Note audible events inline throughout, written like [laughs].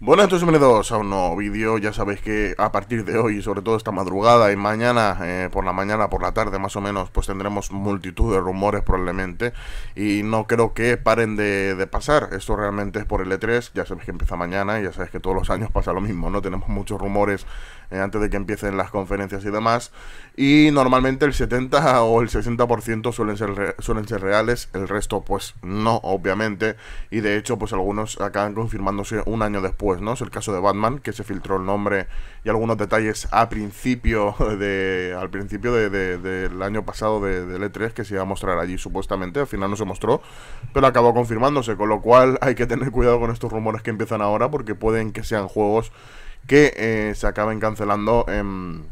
Bueno, entonces bienvenidos a un nuevo vídeo, ya sabéis que a partir de hoy, sobre todo esta madrugada y mañana, eh, por la mañana, por la tarde más o menos, pues tendremos multitud de rumores probablemente y no creo que paren de, pasar, esto realmente es por el E3, ya sabéis que empieza mañana y ya sabéis que todos los años pasa lo mismo, ¿no? Tenemos muchos rumores eh, antes de que empiecen las conferencias y demás y normalmente el 70 o el 60% suelen ser, suelen ser reales, el resto pues no, obviamente, y de hecho pues algunos acaban confirmándose un año después ¿no? Es el caso de Batman, que se filtró el nombre y algunos detalles a principio [laughs] de, al principio del año pasado de E3 e que se iba a mostrar allí supuestamente. Al final no se mostró, pero acabó confirmándose, con lo cual [laughs] hay que tener cuidado con estos rumores que empiezan ahora porque pueden que sean juegos que eh, se acaben cancelando en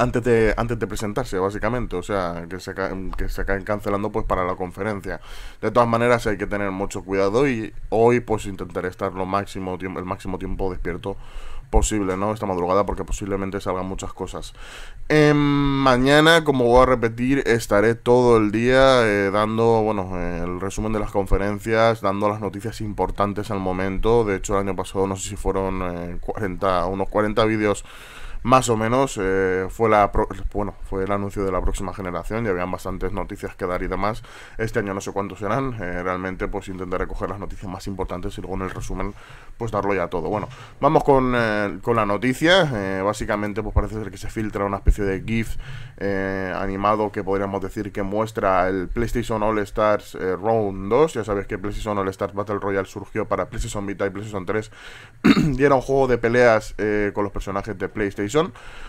antes de, antes de presentarse, básicamente. O sea, que se, que se caen cancelando pues para la conferencia. De todas maneras, hay que tener mucho cuidado y hoy pues intentaré estar lo máximo el máximo tiempo despierto posible, ¿no? Esta madrugada porque posiblemente salgan muchas cosas. mañana, como voy a repetir, estaré todo el día eh, dando, bueno, el resumen de las conferencias, dando las noticias importantes al momento. De hecho, el año pasado no sé si fueron 40, eh, unos 40 vídeos más o menos eh, fue la bueno fue el anuncio de la próxima generación ya habían bastantes noticias que dar y demás este año no sé cuántos serán eh, realmente pues intentaré recoger las noticias más importantes y luego en el resumen pues darlo ya todo bueno vamos con, eh, con la noticia básicamente pues parece ser que se filtra una especie de gif animado que podríamos decir que muestra el PlayStation All Stars Round 2 ya sabéis que PlayStation All Stars Battle Royale surgió para PlayStation Vita y PlayStation 3 [clears throat] y era un juego de peleas con los personajes de PlayStation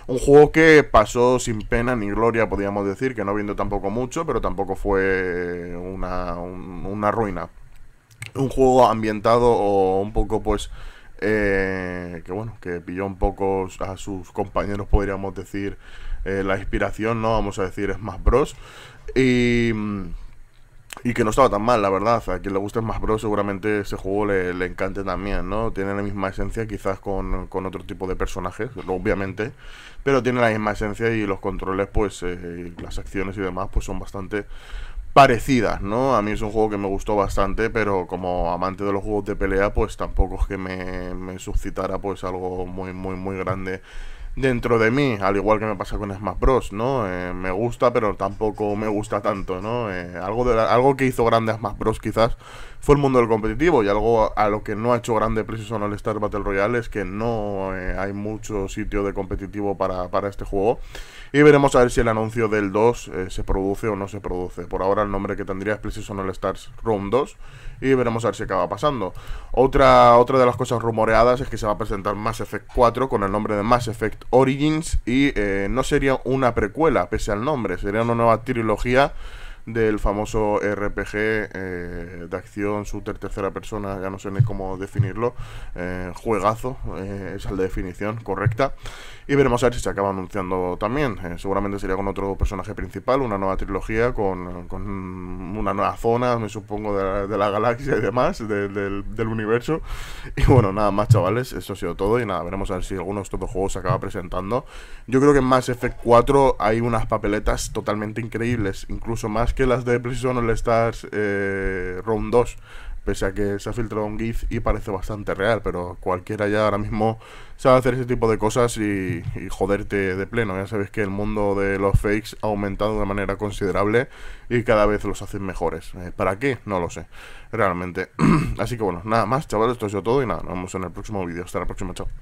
un juego que pasó sin pena ni gloria, podríamos decir, que no viendo tampoco mucho, pero tampoco fue una, ruina. Un juego ambientado o un poco pues... Eh, que bueno, que pilló un poco a sus compañeros, podríamos decir, eh, la inspiración, ¿no? Vamos a decir, es más Bros. Y mm, y que no estaba tan mal, la verdad. a quien le guste más Bros seguramente ese juego le, encante también, ¿no? Tiene la misma esencia, quizás con, otro tipo de personajes, obviamente. Pero tiene la misma esencia y los controles, pues, eh, las acciones y demás, pues son bastante parecidas, ¿no? A mí es un juego que me gustó bastante, pero como amante de los juegos de pelea, pues tampoco es que me, me suscitara, pues, algo muy, muy, muy grande dentro de mí, al igual que me pasa con Smash Bros, ¿no? Eh, me gusta, pero tampoco me gusta tanto, ¿no? Eh, algo, de algo que hizo grande a Smash Bros quizás fue el mundo del competitivo y algo a, lo que no ha hecho grande Precision All stars Battle Royale es que no eh, hay mucho sitio de competitivo para, este juego y veremos a ver si el anuncio del 2 se produce o no se produce. Por ahora el nombre que tendría es Precision All Stars Room 2 y veremos a ver si acaba pasando. Otra, otra de las cosas rumoreadas es que se va a presentar Mass Effect 4 con el nombre de Mass Effect Origins y eh, no sería una precuela, pese al nombre, sería una nueva trilogía del famoso RPG eh, de acción, shooter tercera persona, ya no sé ni cómo definirlo, eh, juegazo, esa eh, es la definición correcta. Y veremos a ver si se acaba anunciando también. seguramente sería con otro personaje principal, una nueva trilogía, con, una nueva zona, me supongo, de la, galaxia y demás, del universo. Y bueno, nada más, chavales, eso ha sido todo. Y nada, veremos a ver si alguno de estos juegos se acaba presentando. Yo creo que en Mass Effect 4 hay unas papeletas totalmente increíbles, incluso más que las de Precision All Stars eh, Round 2 pese a que se ha filtrado un GIF y parece bastante real, pero cualquiera ya ahora mismo sabe hacer ese tipo de cosas y, joderte de pleno. Ya sabéis que el mundo de los fakes ha aumentado de manera considerable y cada vez los hacen mejores. Eh, ¿Para qué? No lo sé, realmente. [clears throat] Así que bueno, nada más, chavales, esto es yo todo y nada, nos vemos en el próximo vídeo. Hasta la próxima, chao.